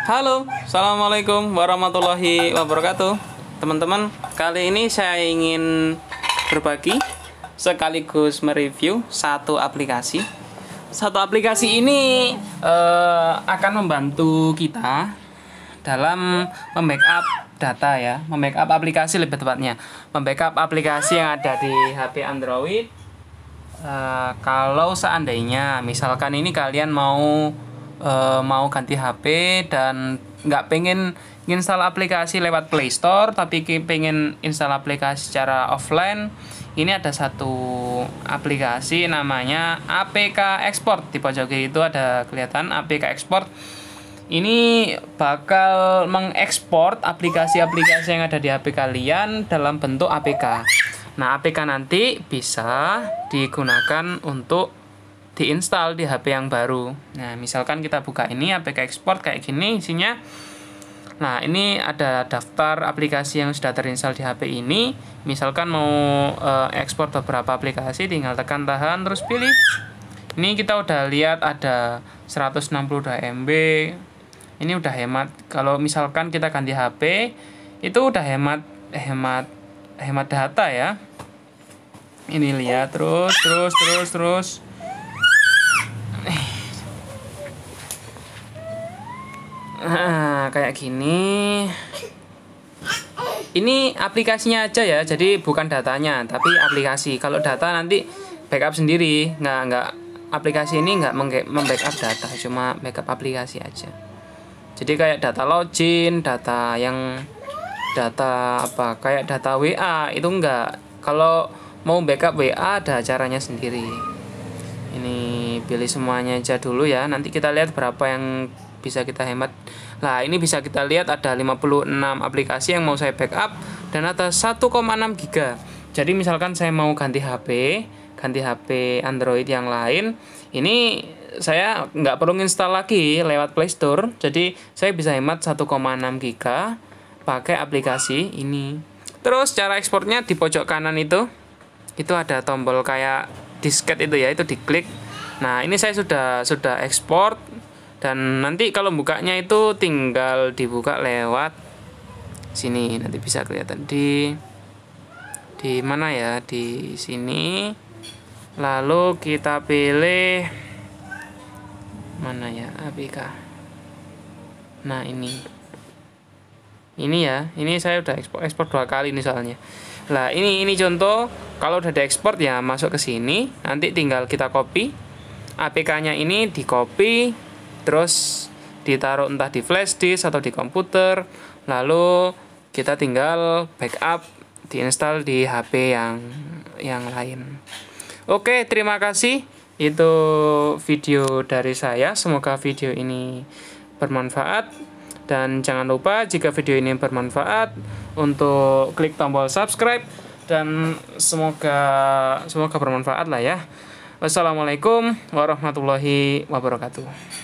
Halo, Assalamualaikum warahmatullahi wabarakatuh Teman-teman, kali ini saya ingin berbagi Sekaligus mereview satu aplikasi Satu aplikasi ini uh, akan membantu kita Dalam membackup data ya Membackup aplikasi lebih tepatnya Membackup aplikasi yang ada di HP Android Uh, Kalau seandainya, misalkan ini kalian mau Eh, mau ganti HP dan nggak pengen install aplikasi lewat Play Store tapi pengen install aplikasi secara offline ini ada satu aplikasi namanya APK Export di pojok itu ada kelihatan APK Export ini bakal mengekspor aplikasi-aplikasi yang ada di HP kalian dalam bentuk APK nah APK nanti bisa digunakan untuk diinstal di HP yang baru. Nah, misalkan kita buka ini APK export kayak gini isinya. Nah, ini ada daftar aplikasi yang sudah terinstal di HP ini. Misalkan mau uh, ekspor beberapa aplikasi tinggal tekan tahan terus pilih. Ini kita udah lihat ada 162 MB. Ini udah hemat. Kalau misalkan kita ganti HP, itu udah hemat hemat hemat data ya. Ini lihat terus terus terus terus. kayak gini ini aplikasinya aja ya jadi bukan datanya tapi aplikasi kalau data nanti backup sendiri nggak nggak aplikasi ini nggak membackup data cuma backup aplikasi aja jadi kayak data login data yang data apa kayak data WA itu enggak kalau mau backup WA ada caranya sendiri ini pilih semuanya aja dulu ya nanti kita lihat berapa yang bisa kita hemat. Nah, ini bisa kita lihat ada 56 aplikasi yang mau saya backup dan ada 1,6 GB. Jadi misalkan saya mau ganti HP, ganti HP Android yang lain, ini saya nggak perlu install lagi lewat Play Store. Jadi saya bisa hemat 1,6 GB pakai aplikasi ini. Terus cara ekspornya di pojok kanan itu itu ada tombol kayak disket itu ya, itu diklik. Nah, ini saya sudah sudah ekspor dan nanti kalau bukanya itu tinggal dibuka lewat sini nanti bisa kelihatan di di mana ya di sini lalu kita pilih mana ya APK nah ini ini ya ini saya udah ekspor ekspor dua kali ini soalnya. lah ini ini contoh kalau udah diekspor ya masuk ke sini nanti tinggal kita copy APK nya ini di copy terus ditaruh entah di flash disk atau di komputer lalu kita tinggal backup diinstal di HP yang yang lain oke terima kasih itu video dari saya semoga video ini bermanfaat dan jangan lupa jika video ini bermanfaat untuk klik tombol subscribe dan semoga semoga bermanfaat lah ya wassalamualaikum warahmatullahi wabarakatuh